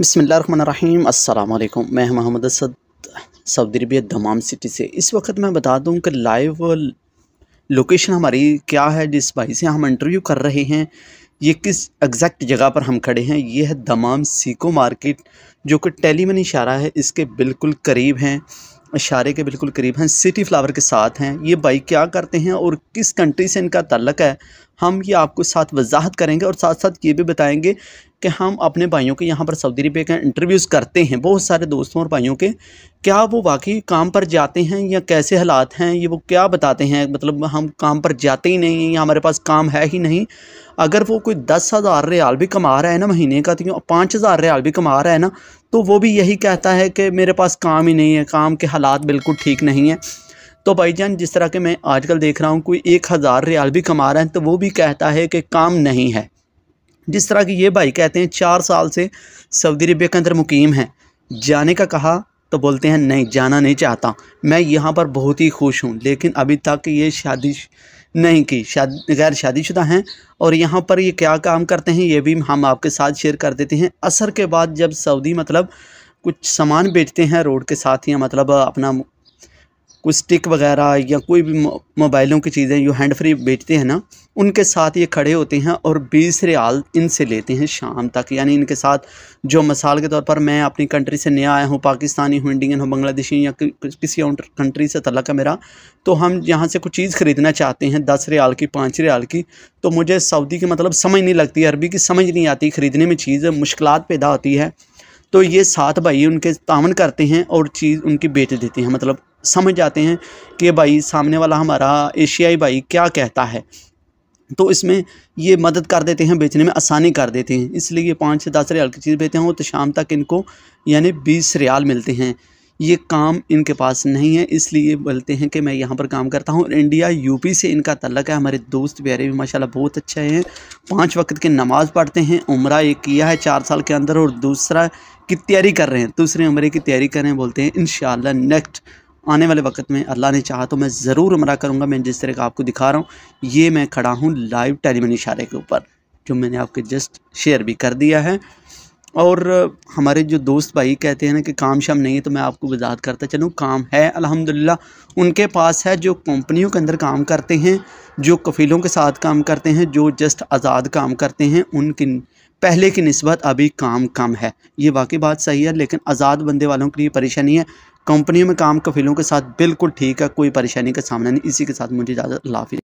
बसमीम अल्लाम मैं Mohammad Asad Saudi Arabia Dammam city से इस वक्त मैं बता दूं कि लाइव लोकेशन हमारी क्या है जिस भाई से हम इंटरव्यू कर रहे हैं ये किस एग्जैक्ट जगह पर हम खड़े हैं ये है दमाम सीको मार्केट जो कि मनी इशारा है इसके बिल्कुल करीब हैं इशारे के बिल्कुल करीब हैं सिटी फ्लावर के साथ हैं ये भाई क्या करते हैं और किस कंट्री से इनका तल्लक है हम ये आपको साथ वजाहत करेंगे और साथ साथ ये भी बताएंगे कि हम अपने भाइयों के यहाँ पर सऊदी अरबिया के इंटरव्यूज़ करते हैं बहुत सारे दोस्तों और भाइयों के क्या वो वाकई काम पर जाते हैं या कैसे हालात हैं ये वो क्या बताते हैं मतलब हम काम पर जाते ही नहीं हैं या हमारे पास काम है ही नहीं अगर वो कोई दस हज़ार रियाल भी कमा रहा है ना महीने का तो पाँच हज़ार रियाल भी कमा रहा है ना तो वो भी यही कहता है कि मेरे पास काम ही नहीं है काम के हालात बिल्कुल ठीक नहीं है तो भाईजान जिस तरह के मैं आजकल देख रहा हूँ कोई एक हज़ार रियाल भी कमा रहा है तो वो भी कहता है कि काम नहीं है जिस तरह की ये भाई कहते हैं चार साल से सऊदी अरबिया के अंदर मुकीम है जाने का कहा तो बोलते हैं नहीं जाना नहीं चाहता मैं यहाँ पर बहुत ही खुश हूँ लेकिन अभी तक ये शादी नहीं की शादी गैर शादीशुदा हैं और यहाँ पर ये क्या काम करते हैं ये भी हम आपके साथ शेयर कर देते हैं असर के बाद जब सऊदी मतलब कुछ सामान बेचते हैं रोड के साथ या मतलब अपना कोई स्टिक वगैरह या कोई भी मोबाइलों की चीज़ें जो हैंड फ्री बेचते हैं ना उनके साथ ये खड़े होते हैं और बीस रियाल इनसे लेते हैं शाम तक यानी इनके साथ जो मिसाल के तौर पर मैं अपनी कंट्री से नया आया हूँ पाकिस्तानी हूँ इंडियन हूँ बांग्लादेशी या किसी और कंट्री से तलक है मेरा तो हम यहाँ से कुछ चीज़ ख़रीदना चाहते हैं दस रियाल की पाँच रियाल की तो मुझे सऊदी की मतलब समझ नहीं लगती अरबी की समझ नहीं आती ख़रीदने में चीज़ मुश्किल पैदा होती है तो ये सात भाई उनके तावन करते हैं और चीज़ उनकी बेच देते हैं मतलब समझ जाते हैं कि भाई सामने वाला हमारा एशियाई भाई क्या कहता है तो इसमें ये मदद कर देते हैं बेचने में आसानी कर देते हैं इसलिए ये पाँच से दस रियाल की चीज़ बेचते हैं तो शाम तक इनको यानी बीस रियाल मिलते हैं ये काम इनके पास नहीं है इसलिए बोलते हैं कि मैं यहाँ पर काम करता हूँ इंडिया यूपी से इनका तल्लक है हमारे दोस्त बेरे भी माशाल्लाह बहुत अच्छे हैं पांच वक्त की नमाज़ पढ़ते हैं उम्र एक किया है चार साल के अंदर और दूसरा की तैयारी कर रहे हैं दूसरे उम्र की तैयारी कर रहे हैं बोलते हैं इन नेक्स्ट आने वाले वक्त में अल्लाह ने चाहा तो मैं ज़रूर उमरा करूँगा मैं जिस तरह का आपको दिखा रहा हूँ ये मैं खड़ा हूँ लाइव टेलीमन इशारे के ऊपर जो मैंने आपके जस्ट शेयर भी कर दिया है और हमारे जो दोस्त भाई कहते हैं ना कि काम शाम नहीं है तो मैं आपको वजात करता चलूँ काम है अल्हम्दुलिल्लाह उनके पास है जो कंपनियों के अंदर काम करते हैं जो कफ़ीलों के साथ काम करते हैं जो जस्ट आज़ाद काम करते हैं उनकी पहले की नस्बत अभी काम कम है ये वाकई बात सही है लेकिन आज़ाद बंदे वालों के लिए परेशानी है कंपनियों में काम कफ़ीलों के साथ बिल्कुल ठीक है कोई परेशानी का सामना नहीं इसी के साथ मुझे ज़्यादा लाफी